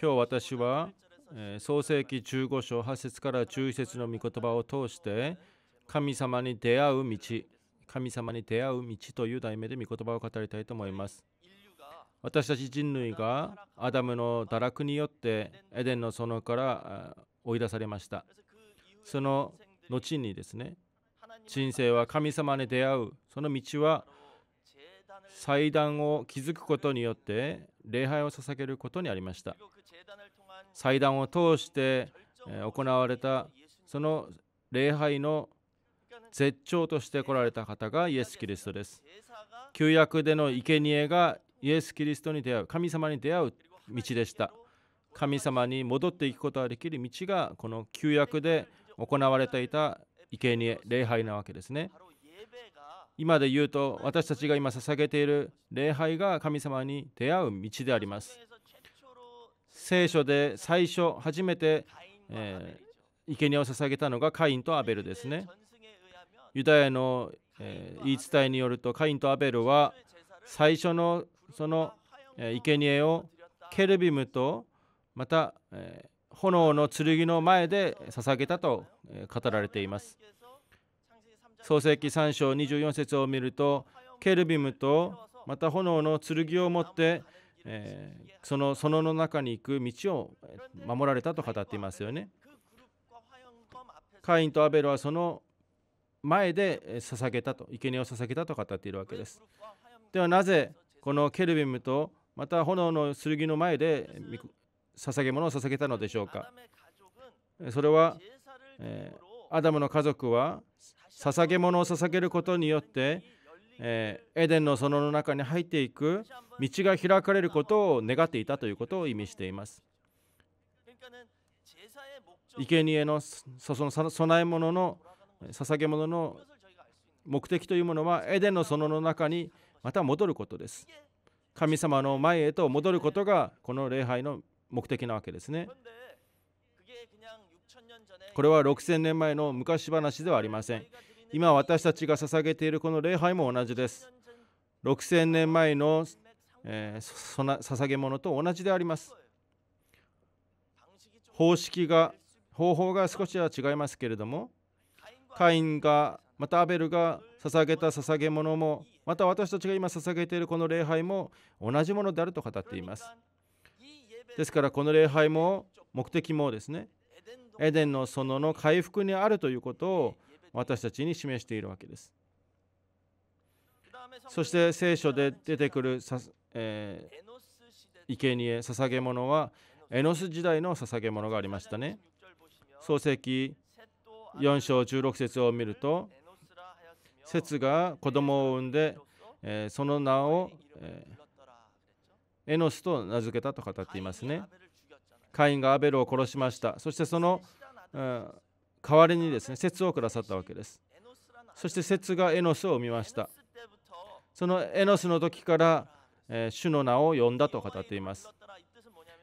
今日私は創世紀15章8節から11節の御言葉を通して神様に出会う道神様に出会う道という題名で御言葉を語りたいと思います私たち人類がアダムの堕落によってエデンの園から追い出されましたその後にですね人生は神様に出会うその道は祭壇を築くことによって礼拝を捧げることにありました祭壇を通して行われたその礼拝の絶頂として来られた方がイエス・キリストです旧約での生贄がイエス・キリストに出会う神様に出会う道でした神様に戻っていくことができる道がこの旧約で行われていた生贄礼拝なわけですね今で言うと私たちが今捧げている礼拝が神様に出会う道であります聖書で最初初めて、えー、生贄を捧げたのがカインとアベルですねユダヤの、えー、言い伝えによるとカインとアベルは最初のその、え生贄をケルビムとまた、えー、炎の剣の前で捧げたと語られています創世記3章24節を見るとケルビムとまた炎の剣を持って、えー、その園の中に行く道を守られたと語っていますよね。カインとアベルはその前で捧げたと生贄を捧げたと語っているわけです。ではなぜこのケルビムとまた炎の剣の前で捧げ物を捧げたのでしょうかそれは、えー、アダムの家族は捧げ物を捧げることによって、えー、エデンの園の中に入っていく道が開かれることを願っていたということを意味しています。生贄のその供え物の捧げ物の目的というものはエデンの園の中にまた戻ることです。神様の前へと戻ることがこの礼拝の目的なわけですね。これは6000年前の昔話ではありません。今私たちが捧げているこの礼拝も同じです6000年前の、えー、捧げ物と同じであります方式が方法が少しは違いますけれどもカインがまたアベルが捧げた捧げ物もまた私たちが今捧げているこの礼拝も同じものであると語っていますですからこの礼拝も目的もですねエデンの園の回復にあるということを私たちに示しているわけです。そして聖書で出てくるさ、えー、生贄捧げ物はエノス時代の捧げ物がありましたね。創世記4章16節を見ると、節が子供を産んで、えー、その名を、えー、エノスと名付けたと語っていますね。カインがアベルを殺しました。そしてその、うん、代わりにですね説をくださったわけですそして説がエノスを見ましたそのエノスの時から、えー、主の名を呼んだと語っています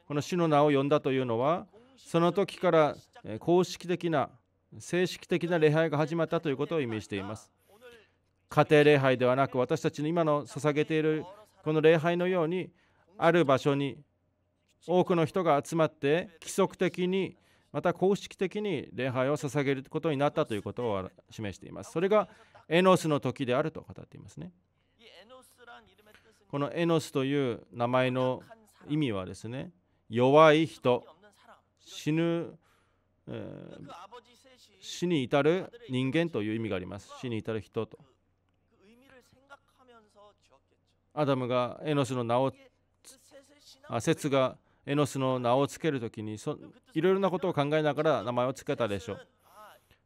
この主の名を呼んだというのはその時から、えー、公式的な正式的な礼拝が始まったということを意味しています家庭礼拝ではなく私たちの今の捧げているこの礼拝のようにある場所に多くの人が集まって規則的にまた公式的に礼拝を捧げることになったということを示しています。それがエノスの時であると語っていますね。このエノスという名前の意味はですね、弱い人、死ぬ、えー、死に至る人間という意味があります。死に至る人と。アダムがエノスの名を、あ説がエノスの名をつける時にそいろいろなことを考えながら名前をつけたでしょう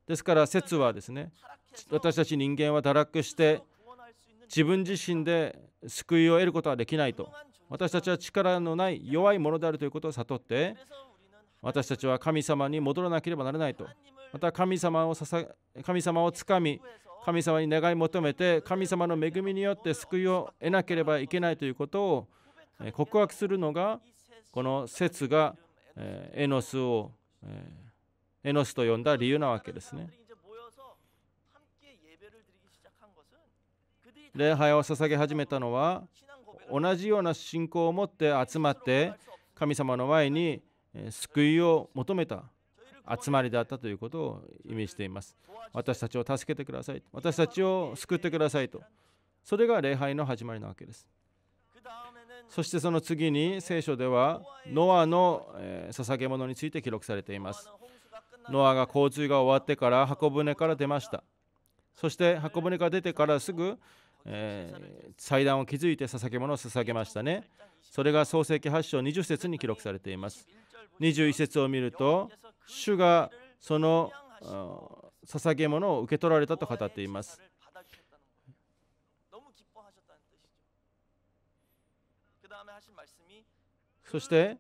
ですから説はですね私たち人間は堕落して自分自身で救いを得ることはできないと私たちは力のない弱いものであるということを悟って私たちは神様に戻らなければならないとまた神様を神様をつかみ神様に願い求めて神様の恵みによって救いを得なければいけないということを告白するのがこの説が、えエノスを、えエノスと呼んだ理由なわけですね。礼拝を捧げ始めたのは同じような信仰を持って集まって神様の前に救いを求めた集まりだったということを意味しています。私たちを助けてください。私たちを救ってくださいと。それが礼拝の始まりなわけです。そしてその次に聖書ではノアの捧げ物について記録されていますノアが洪水が終わってから箱舟から出ましたそして箱舟から出てからすぐ、えー、祭壇を築いて捧げ物を捧げましたねそれが創世記8章20節に記録されています21節を見ると主がその捧げ物を受け取られたと語っていますそして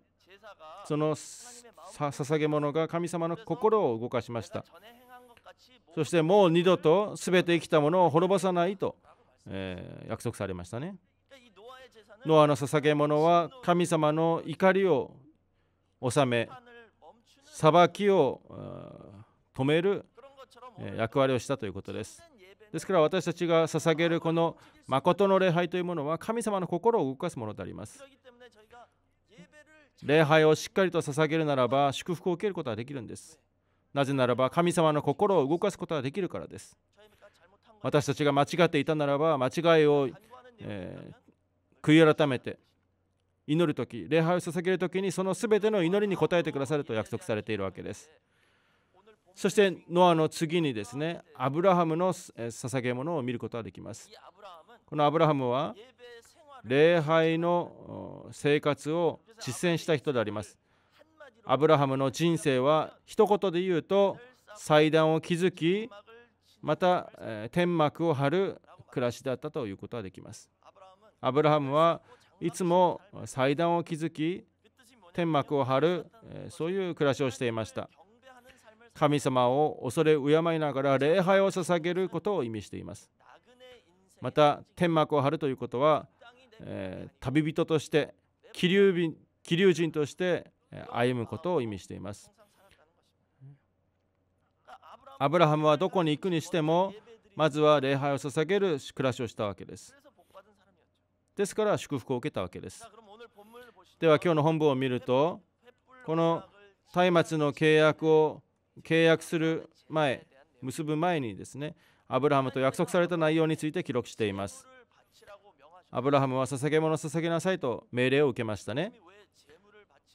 その捧げ物が神様の心を動かしましたそしてもう二度と全て生きたものを滅ぼさないと、えー、約束されましたねノアの捧げ物は神様の怒りを収め裁きを止める役割をしたということですですから私たちが捧げるこの誠の礼拝というものは神様の心を動かすものであります礼拝をしっかりと捧げるならば祝福を受けることができるんですなぜならば神様の心を動かすことができるからです私たちが間違っていたならば間違いを、えー、悔い改めて祈る時礼拝を捧げる時にその全ての祈りに応えてくださると約束されているわけですそしてノアの次にですねアブラハムの捧げ物を見ることができますこのアブラハムは礼拝の生活を実践した人であります。アブラハムの人生は一言で言うと祭壇を築きまた天幕を張る暮らしだったということができます。アブラハムはいつも祭壇を築き天幕を張るそういう暮らしをしていました。神様を恐れ敬いながら礼拝を捧げることを意味しています。また天幕を張るということはえー、旅人として気流便気流人として歩むことを意味していますアブラハムはどこに行くにしてもまずは礼拝を捧げる暮らしをしたわけですですから祝福を受けたわけですでは今日の本文を見るとこの松明の契約を契約する前結ぶ前にですねアブラハムと約束された内容について記録していますアブラハムは捧げ物を捧げなさいと命令を受けましたね。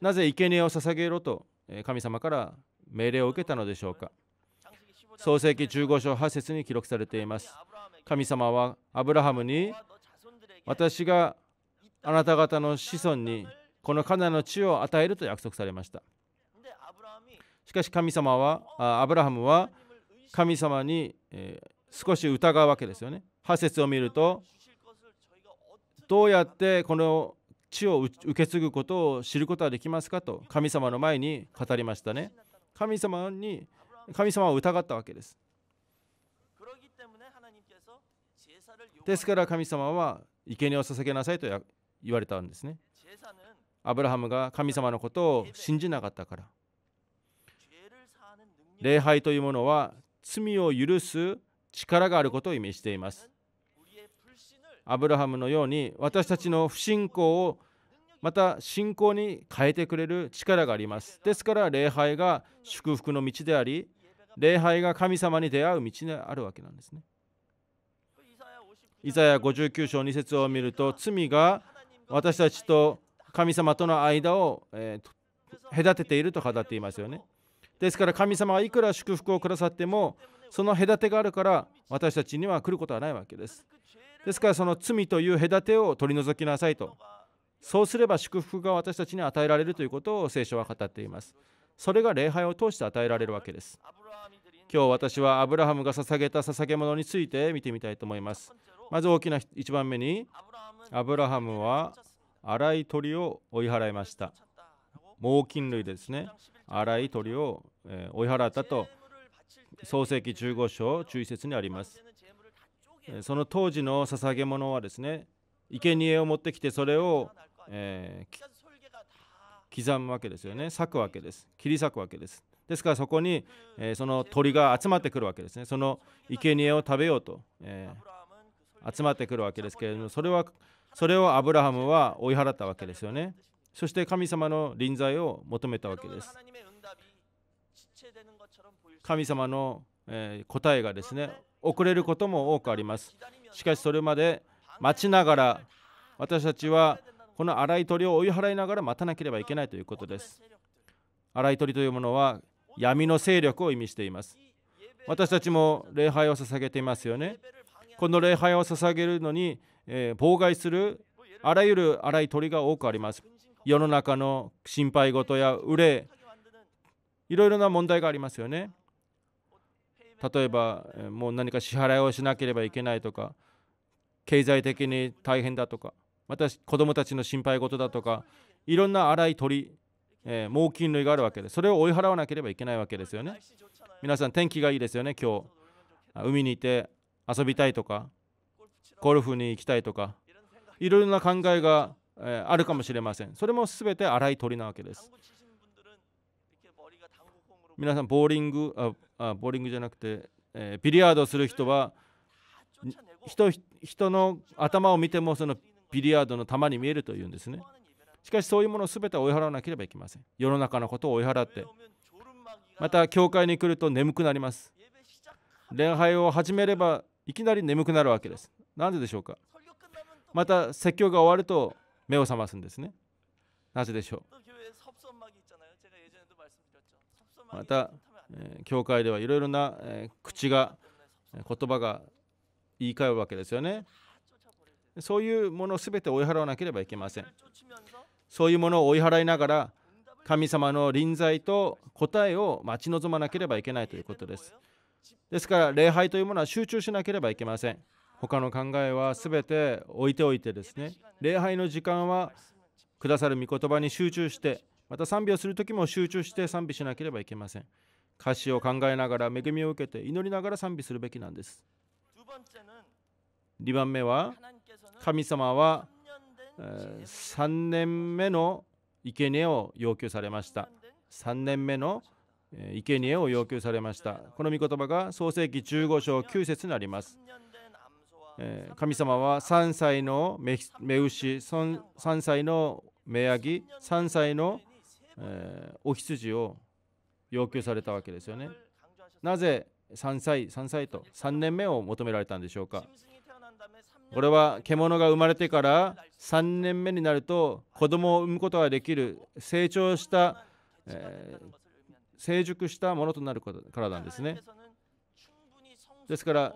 なぜ生贄を捧げろと神様から命令を受けたのでしょうか。創世紀15章8節に記録されています。神様はアブラハムに私があなた方の子孫にこのカナの地を与えると約束されました。しかし神様はアブラハムは神様に、え少し疑うわけですよね。8節を見るとどうやってこの地を受け継ぐことを知ることはできますかと神様の前に語りましたね神様に神様を疑ったわけですですから神様は生贄を捧げなさいと言われたんですねアブラハムが神様のことを信じなかったから礼拝というものは罪を許す力があることを意味していますアブラハムのように私たちの不信仰をまた信仰に変えてくれる力があります。ですから礼拝が祝福の道であり、礼拝が神様に出会う道であるわけなんですね。イザヤ59章2節を見ると、罪が私たちと神様との間を、えー、隔てていると語っていますよね。ですから神様はいくら祝福をくださっても、その隔てがあるから私たちには来ることはないわけです。ですからその罪という隔てを取り除きなさいとそうすれば祝福が私たちに与えられるということを聖書は語っていますそれが礼拝を通して与えられるわけです今日私はアブラハムが捧げた捧げ物について見てみたいと思いますまず大きな1番目にアブラハムは荒い鳥を追い払いました猛禽類ですね荒い鳥を追い払ったと創世紀15章注意説にありますその当時の捧げ物はですね生贄を持ってきてそれを、えー、刻むわけですよね裂くわけです切り裂くわけですですからそこに、えー、その鳥が集まってくるわけですねその生贄を食べようと、えー、集まってくるわけですけれどもそれはそれをアブラハムは追い払ったわけですよねそして神様の臨在を求めたわけです神様のえー、答えがですね遅れることも多くありますしかしそれまで待ちながら私たちはこの荒い鳥を追い払いながら待たなければいけないということです荒い鳥というものは闇の勢力を意味しています私たちも礼拝を捧げていますよねこの礼拝を捧げるのに、えー、妨害するあらゆる荒い鳥が多くあります世の中の心配事や憂いいろいろな問題がありますよね例えばもう何か支払いをしなければいけないとか経済的に大変だとかまた子どもたちの心配事だとかいろんな荒い鳥、えー、猛禽類があるわけでそれを追い払わなければいけないわけですよね皆さん天気がいいですよね今日海にいて遊びたいとかゴルフに行きたいとかいろいろな考えが、えー、あるかもしれませんそれも全て荒い鳥なわけです皆さんボーリングああボーリングじゃなくて、えー、ビリヤードする人は人人の頭を見てもそのビリヤードの球に見えるというんですねしかしそういうもの全て追い払わなければいけません世の中のことを追い払ってまた教会に来ると眠くなります礼拝を始めればいきなり眠くなるわけですなぜでしょうかまた説教が終わると目を覚ますんですねなぜでしょうまた、えー、教会ではいろいろな、えー、口が言葉が言い換えるわけですよねそういうものすべて追い払わなければいけませんそういうものを追い払いながら神様の臨在と答えを待ち望まなければいけないということですですから礼拝というものは集中しなければいけません他の考えはすべて置いておいてですね礼拝の時間はくださる御言葉に集中してまた賛美をする時も集中して賛美しなければいけません歌詞を考えながら恵みを受けて祈りながら賛美するべきなんです2番目は神様は3年目の生贄を要求されました3年目の生贄を要求されましたこの御言葉が創世紀15章9節になります神様は3歳の目牛3歳の目ヤギ3歳のえお羊を要求されたわけですよね。なぜ3歳、3歳と3年目を求められたんでしょうか。これは獣が生まれてから3年目になると子供を産むことができる成長した、えー、成熟したものとなるからなんですね。ですから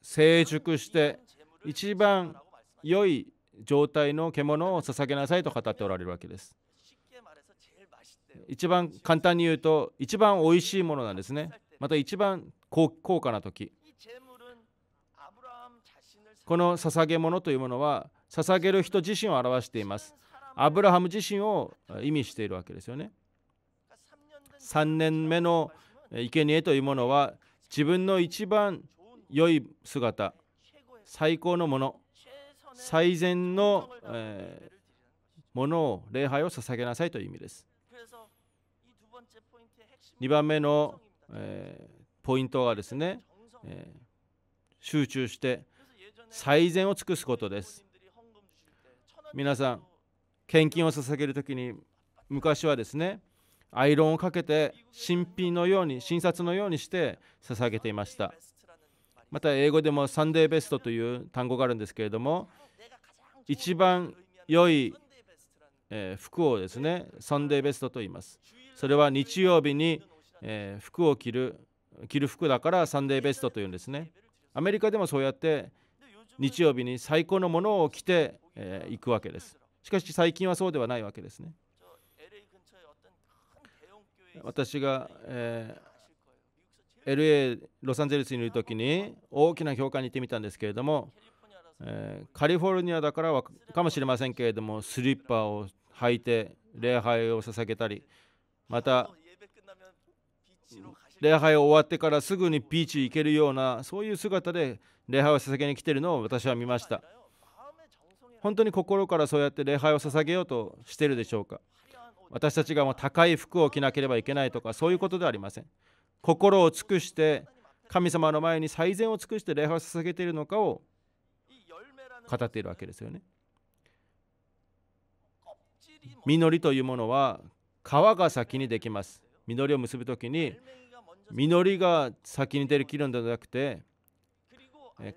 成熟して一番良い状態の獣を捧げなさいと語っておられるわけです。一番簡単に言うと一番おいしいものなんですねまた一番高価な時この捧げ物というものは捧げる人自身を表していますアブラハム自身を意味しているわけですよね3年目の生贄というものは自分の一番良い姿最高のもの最善の、えものを礼拝を捧げなさいという意味です2番目の、えポイントはですね、え集中して最善を尽くすことです皆さん献金を捧げる時に昔はですねアイロンをかけて新品のように診察のようにして捧げていましたまた英語でもサンデーベストという単語があるんですけれども一番良い、え服をですねサンデーベストと言いますそれは日曜日に、え服を着る着る服だからサンデーベストというんですねアメリカでもそうやって日曜日に最高のものを着て行えくわけですしかし最近はそうではないわけですね私が、えー、LA ロサンゼルスにいる時に大きな教会に行ってみたんですけれども、えー、カリフォルニアだからかもしれませんけれどもスリッパを履いて礼拝を捧げたりまた礼拝を終わってからすぐにビーチ行けるようなそういう姿で礼拝を捧げに来ているのを私は見ました本当に心からそうやって礼拝を捧げようとしているでしょうか私たちがもう高い服を着なければいけないとかそういうことではありません心を尽くして神様の前に最善を尽くして礼拝を捧げているのかを語っているわけですよね実りというものは皮が先にできます実りを結ぶ時に実りが先に出る切るんではなくて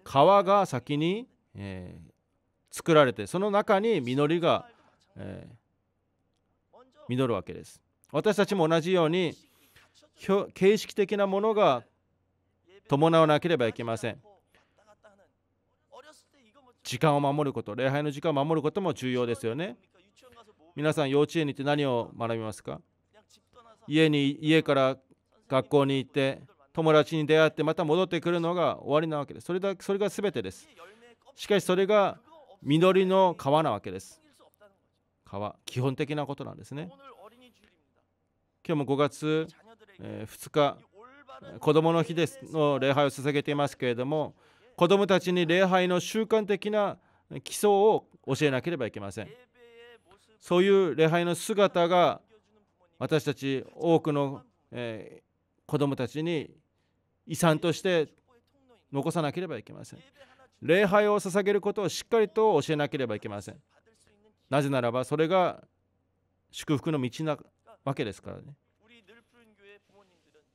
川が先に、えー、作られてその中に実りが、えー、実るわけです私たちも同じように形式的なものが伴わなければいけません時間を守ること礼拝の時間を守ることも重要ですよね皆さん幼稚園に行って何を学びますか家に家から学校に行って友達に出会ってまた戻ってくるのが終わりなわけです。それだそれが全てです。しかしそれが緑の川なわけです。川、基本的なことなんですね。今日も5月、え2日、子どもの日ですの礼拝を捧げていますけれども、子どもたちに礼拝の習慣的な基礎を教えなければいけません。そういう礼拝の姿が私たち多くの、えー、子どもたちに遺産として残さなければいけません。礼拝を捧げることをしっかりと教えなければいけません。なぜならばそれが祝福の道なわけですからね。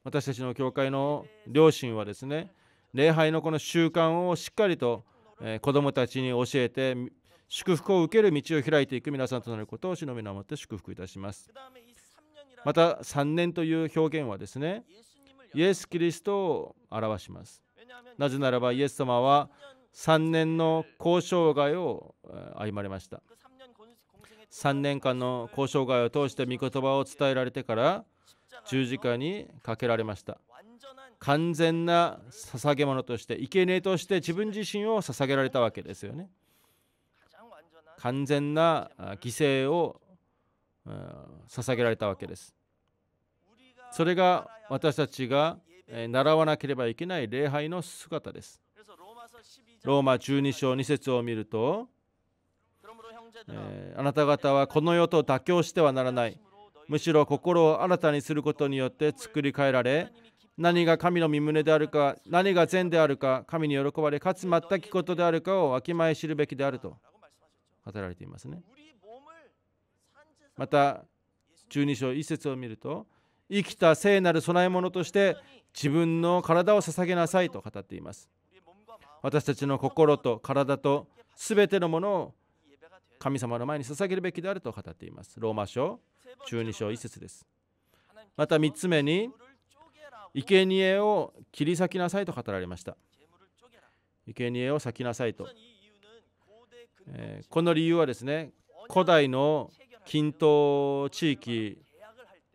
私たちの教会の両親はですね、礼拝のこの習慣をしっかりと子どもたちに教えて祝福を受ける道を開いていく皆さんとなることを主のもって祝福いたしますまた3年という表現はですねイエス・キリストを表しますなぜならばイエス様は3年の交渉外を歩まれました3年間の交渉外を通して御言葉を伝えられてから十字架にかけられました完全な捧げ物として生贄として自分自身を捧げられたわけですよね完全な犠牲を捧げられたわけです。それが私たちが習わなければいけない礼拝の姿です。ローマ12章2節を見ると、えー、あなた方はこの世と妥協してはならない。むしろ心を新たにすることによって作り変えられ、何が神の身胸であるか、何が善であるか、神に喜ばれ、かつ全くことであるかをわきまえ知るべきであると。語られていますねまた12章1節を見ると生きた聖なる供え物として自分の体を捧げなさいと語っています私たちの心と体と全てのものを神様の前に捧げるべきであると語っていますローマ書12章1節ですまた3つ目に生贄を切り裂きなさいと語られました生贄を裂きなさいとえー、この理由はですね古代の近等地域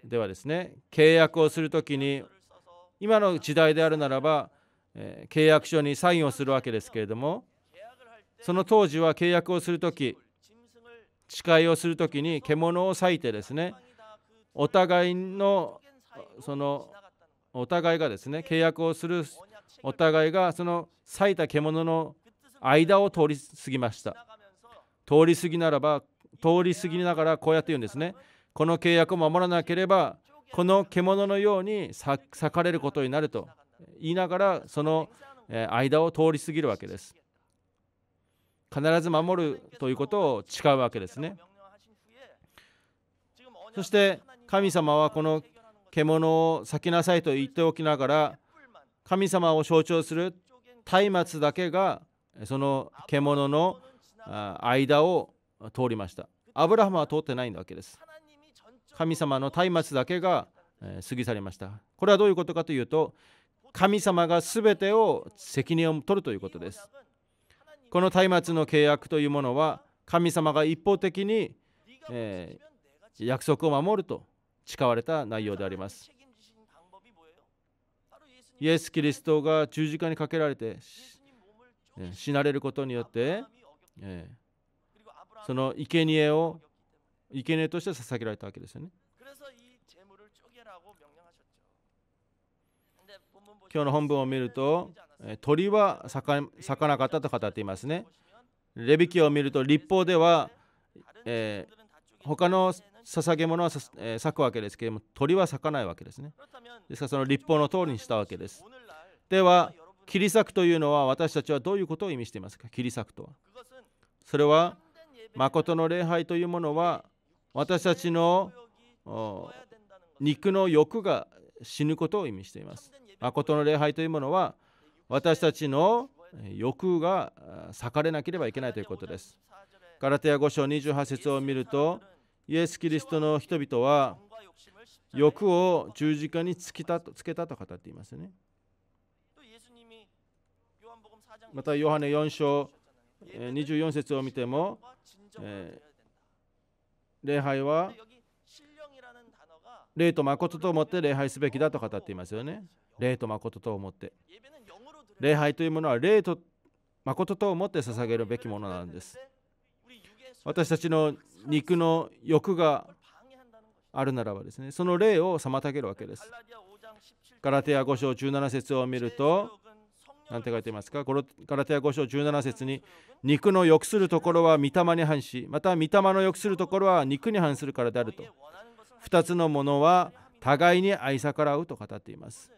ではですね契約をする時に今の時代であるならば、えー、契約書にサインをするわけですけれどもその当時は契約をする時誓いをする時に獣を裂いてですねお互いのそのお互いがですね契約をするお互いがその裂いた獣の間を通り過ぎました通り過ぎならば通り過ぎながらこうやって言うんですねこの契約を守らなければこの獣のように裂かれることになると言いながらその間を通り過ぎるわけです必ず守るということを誓うわけですねそして神様はこの獣を裂きなさいと言っておきながら神様を象徴する松明だけがその獣の間を通りましたアブラハムは通ってないわけです神様の松明だけが過ぎ去りましたこれはどういうことかというと神様が全てを責任を取るということですこの松明の契約というものは神様が一方的に、えー、約束を守ると誓われた内容でありますイエス・キリストが十字架にかけられて死なれることによってええ、その生贄を生贄として捧げられたわけですよね。今日の本文を見ると鳥は咲かなかったと語っていますね。レビキを見ると立法では、えー、他の捧げ物は、え咲くわけですけれども鳥は咲かないわけですね。ですからその立法の通りにしたわけです。では切り裂くというのは私たちはどういうことを意味していますか切り裂くとは。それは誠の礼拝というものは私たちの肉の欲が死ぬことを意味しています。誠の礼拝というものは私たちの欲が裂かれなければいけないということです。ガラテヤ5章28節を見るとイエス・キリストの人々は欲を十字架につきたとつけたと語っていますね。またヨハネ4章24節を見ても、え礼拝は霊と誠と思って礼拝すべきだと語っていますよね。霊と誠と思って。礼拝というものは霊と誠と思って捧げるべきものなんです。私たちの肉の欲があるならばですね、その霊を妨げるわけです。ガラテヤ5章17節を見ると、何て書いてますかこのガラテヤ5章17節に肉の欲するところは御霊に反しまた御霊の欲するところは肉に反するからであると2つのものは互いに愛さからうと語っています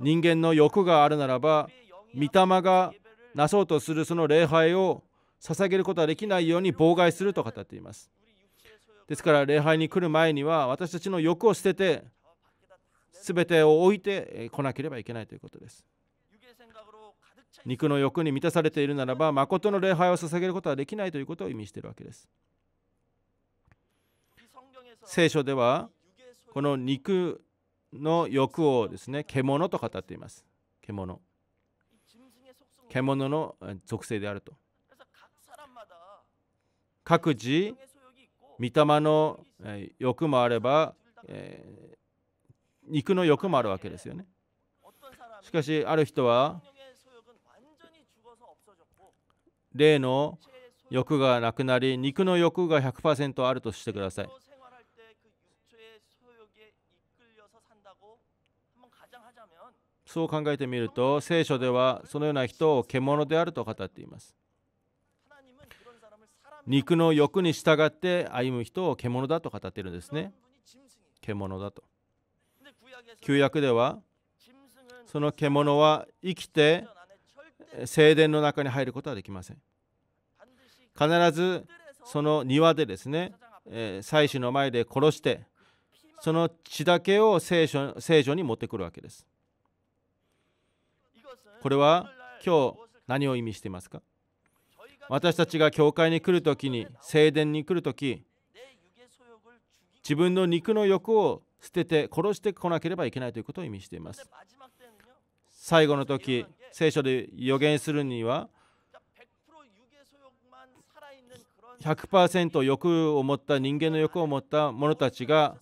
人間の欲があるならば御霊がなそうとするその礼拝を捧げることはできないように妨害すると語っていますですから礼拝に来る前には私たちの欲を捨てて全てを置いてこなければいけないということです。肉の欲に満たされているならば、誠の礼拝を捧げることはできないということを意味しているわけです。聖書では、この肉の欲をですね、獣と語っています。獣。獣の属性であると。各自、御霊の欲もあれば、えー肉の欲もあるわけですよね。しかしある人は例の欲がなくなり肉の欲が100%あるとしてください。そう考えてみると聖書ではそのような人を獣であると語っています。肉の欲に従って歩む人を獣だと語っているんですね。獣だと。旧約ではその獣は生きて聖殿の中に入ることはできません必ずその庭でですね、え祭司の前で殺してその血だけを聖書聖書に持ってくるわけですこれは今日何を意味していますか私たちが教会に来るときに聖殿に来るとき自分の肉の欲を捨てて殺してこなければいけないということを意味しています最後の時聖書で予言するには100%欲を持った人間の欲を持った者たちが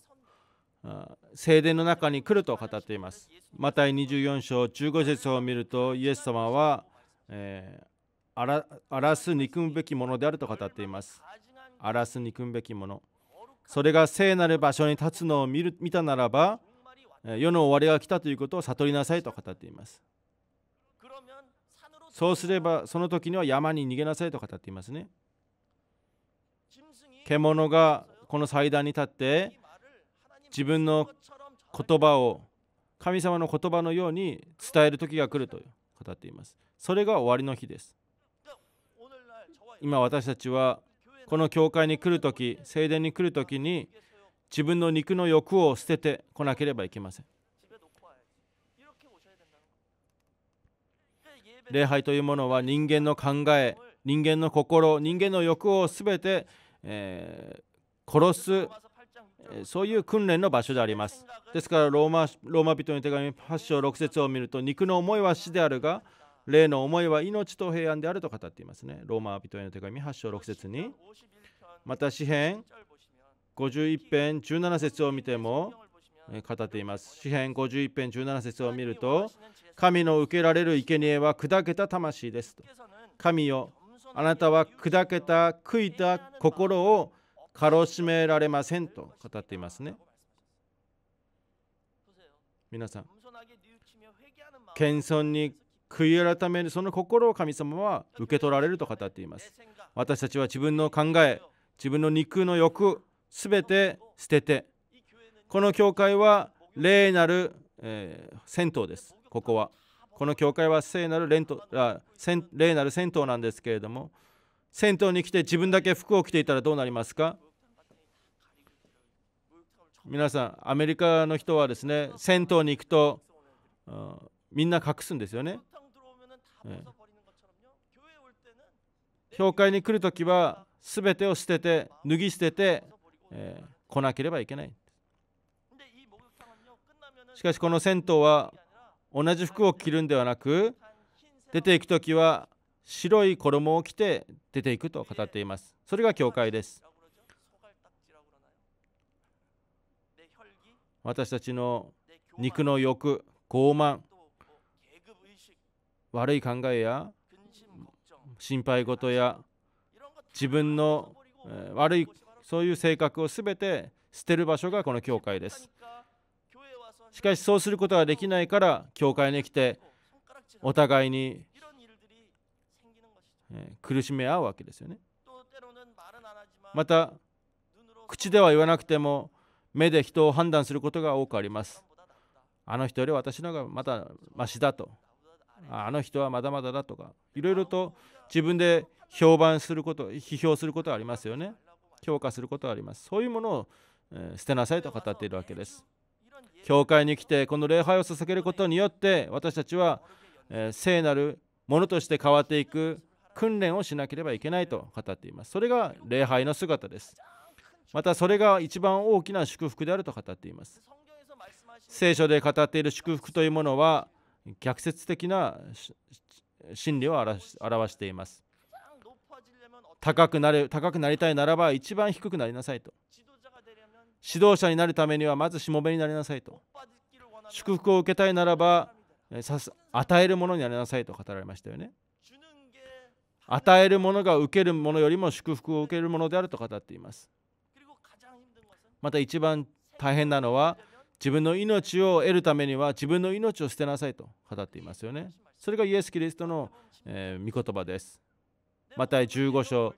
聖殿の中に来ると語っています。マタイ24章15節を見るとイエス様は、えー、荒らす憎むべきものであると語っています。荒らす憎むべきもの。それが聖なる場所に立つのを見る見たならば世の終わりが来たということを悟りなさいと語っていますそうすればその時には山に逃げなさいと語っていますね獣がこの祭壇に立って自分の言葉を神様の言葉のように伝える時が来ると語っていますそれが終わりの日です今私たちはこの教会に来るとき、聖殿に来るときに、自分の肉の欲を捨ててこなければいけません。礼拝というものは人間の考え、人間の心、人間の欲をすべて、えー、殺す、そういう訓練の場所であります。ですからローマ、ローマ人の手紙8章6節を見ると、肉の思いは死であるが、霊の思いは命と平安であると語っていますね。ローマ人への手紙8章6節にまた詩篇51編17節を見ても語っています。詩篇51編17節を見ると神の受けられる生贄は砕けた魂です神よあなたは砕けた悔いた心を軽しめられませんと語っていますね。皆さん、謙遜に悔い改めるその心を神様は受け取られると語っています私たちは自分の考え自分の肉の欲すべて捨ててこの教会は霊なる、えー、銭湯ですここはこの教会は聖なるレントあ聖なる銭湯なんですけれども銭湯に来て自分だけ服を着ていたらどうなりますか皆さんアメリカの人はですね銭湯に行くとみんな隠すんですよね教会に来るときは全てを捨てて脱ぎ捨てて、えー、来なければいけないしかしこの銭湯は同じ服を着るんではなく出ていく時は白い衣を着て出ていくと語っていますそれが教会です私たちの肉の欲傲慢悪い考えや心配事や自分の悪いそういう性格を全て捨てる場所がこの教会です。しかしそうすることができないから教会に来てお互いに苦しめ合うわけですよね。また口では言わなくても目で人を判断することが多くあります。あの人より私の方がまだましだとあの人はまだまだだとかいろいろと自分で評判すること批評することはありますよね評価することはありますそういうものを、え捨てなさいと語っているわけです教会に来てこの礼拝を捧げることによって私たちは、え聖なるものとして変わっていく訓練をしなければいけないと語っていますそれが礼拝の姿ですまたそれが一番大きな祝福であると語っています聖書で語っている祝福というものは逆説的な心理を表しています。高くなれ高くなりたいならば一番低くなりなさいと。指導者になるためにはまずしもべになりなさいと。祝福を受けたいならば与えるものになりなさいと語られましたよね。与えるものが受けるものよりも祝福を受けるものであると語っています。また一番大変なのは自分の命を得るためには自分の命を捨てなさいと語っていますよね。それがイエス・キリストの、えー、御言葉です。また15章、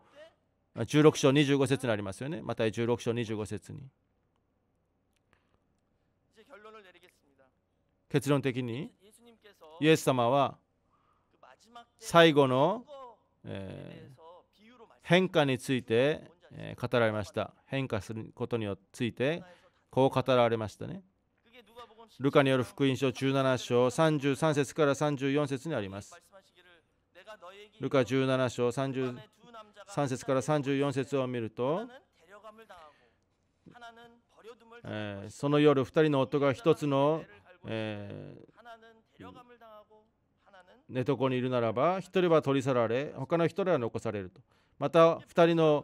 16章25節にありますよね。また16章25節に。結論的に、イエス様は最後の、えー、変化について、えー、語られました。変化することについてこう語られましたね。ルカによる福音書17章33節から34節にあります。ルカ17章33節から34節を見ると、その夜2人の夫が1つの、えー、寝床にいるならば1人は取り去られ他の1人は残されるとまた2人の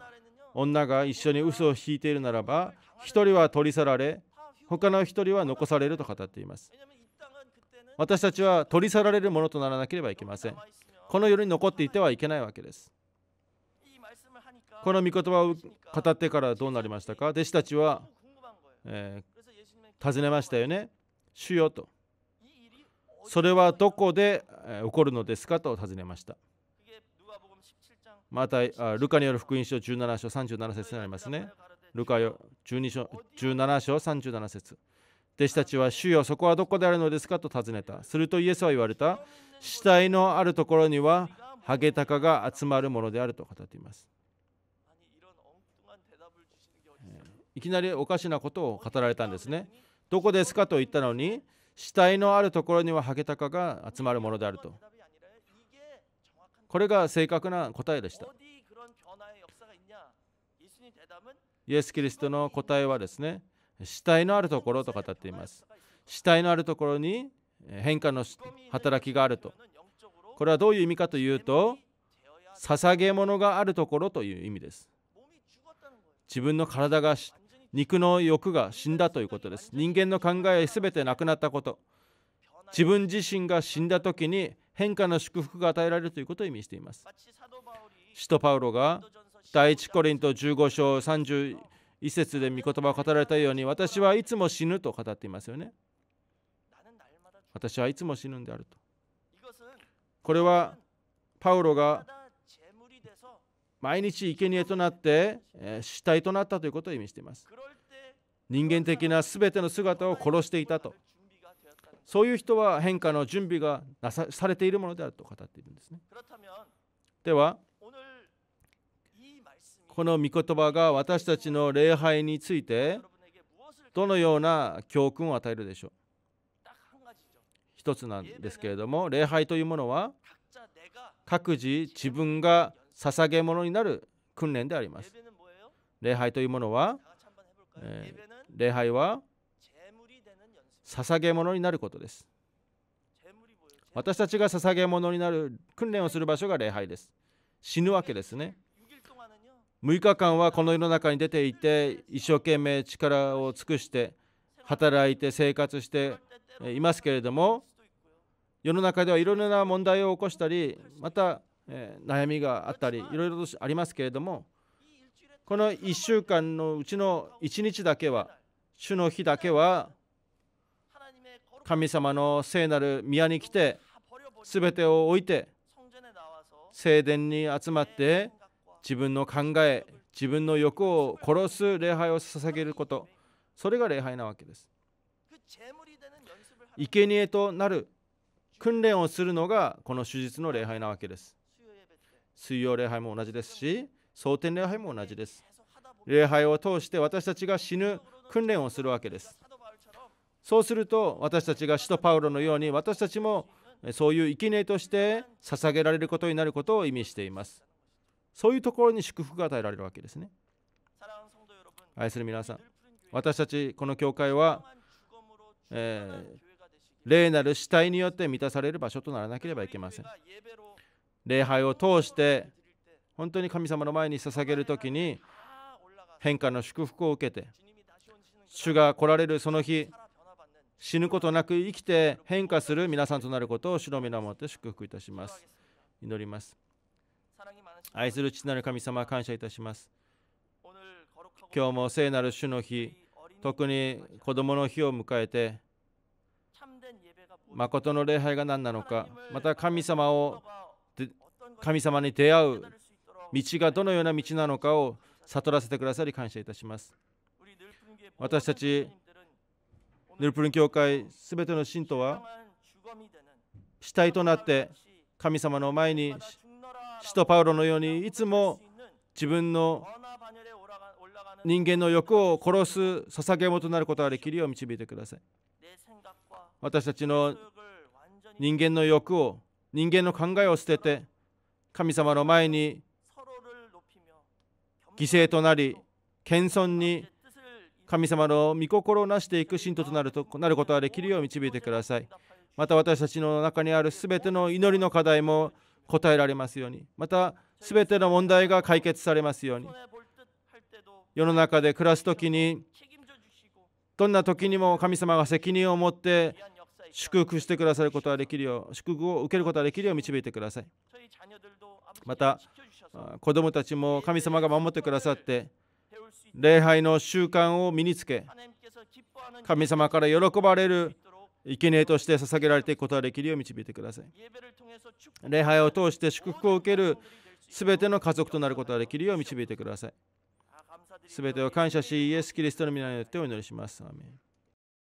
女が一緒に嘘を引いているならば1人は取り去られ他の一人は残されると語っています私たちは取り去られるものとならなければいけませんこの世に残っていてはいけないわけですこの御言葉を語ってからどうなりましたか弟子たちは、えー、尋ねましたよね主よとそれはどこで起こるのですかと尋ねましたまたルカによる福音書17章37節になりますねルカよ12章17章37節弟子たちは「主よそこはどこであるのですか?」と尋ねたするとイエスは言われた死体のあるところにはハゲタカが集まるものであると語っていますいきなりおかしなことを語られたんですねどこですかと言ったのに死体のあるところにはハゲタカが集まるものであるとこれが正確な答えでしたイエス・キリストの答えはですね、死体のあるところと語っています。死体のあるところに変化の働きがあると。これはどういう意味かというと、捧げ物があるところという意味です。自分の体が肉の欲が死んだということです。人間の考えすべてなくなったこと。自分自身が死んだ時に変化の祝福が与えられるということを意味しています。使徒パウロが第一コリント15章31節で御言葉を語られたように私はいつも死ぬと語っていますよね私はいつも死ぬんであるとこれはパウロが毎日生贄となって死体となったということを意味しています人間的な全ての姿を殺していたとそういう人は変化の準備がなさされているものであると語っているんですねではこの御言葉が私たちの礼拝についてどのような教訓を与えるでしょう一つなんですけれども礼拝というものは各自自分が捧げ物になる訓練であります礼拝というものは、えー、礼拝は捧げ物になることです私たちが捧げ物になる訓練をする場所が礼拝です死ぬわけですね6日間はこの世の中に出ていて一生懸命力を尽くして働いて生活していますけれども世の中ではいろいろな問題を起こしたりまた悩みがあったりいろいろとありますけれどもこの1週間のうちの1日だけは主の日だけは神様の聖なる宮に来て全てを置いて聖殿に集まって自分の考え自分の欲を殺す礼拝を捧げることそれが礼拝なわけです生贄となる訓練をするのがこの手術の礼拝なわけです水曜礼拝も同じですし蒼天礼拝も同じです礼拝を通して私たちが死ぬ訓練をするわけですそうすると私たちが使徒パウロのように私たちもそういう生贄として捧げられることになることを意味していますそういうところに祝福が与えられるわけですね愛する皆さん私たちこの教会は、えー、霊なる死体によって満たされる場所とならなければいけません礼拝を通して本当に神様の前に捧げる時に変化の祝福を受けて主が来られるその日死ぬことなく生きて変化する皆さんとなることを主の皆をもって祝福いたします祈ります愛する父なる神様、感謝いたします。今日も聖なる主の日、特に子供の日を迎えて、誠の礼拝が何なのか、また神様を神様に出会う道がどのような道なのかを悟らせてくださり感謝いたします。私たち、ヌルプルン教会すべての信徒は、死体となって神様の前に使徒パウロのようにいつも自分の人間の欲を殺す捧げ物となることができるよう導いてください私たちの人間の欲を人間の考えを捨てて神様の前に犠牲となり謙遜に神様の御心をなしていく信徒となるとなることができるよう導いてくださいまた私たちの中にあるすべての祈りの課題も答えられますようにまた全ての問題が解決されますように世の中で暮らす時にどんな時にも神様が責任を持って祝福してくださることができるよう祝福を受けることができるよう導いてくださいまた子供たちも神様が守ってくださって礼拝の習慣を身につけ神様から喜ばれる生贄として捧げられていくことができるよう導いてください。礼拝を通して祝福を受けるすべての家族となることができるよう導いてください。すべてを感謝し、イエス・キリストの皆によってお祈りします。アメン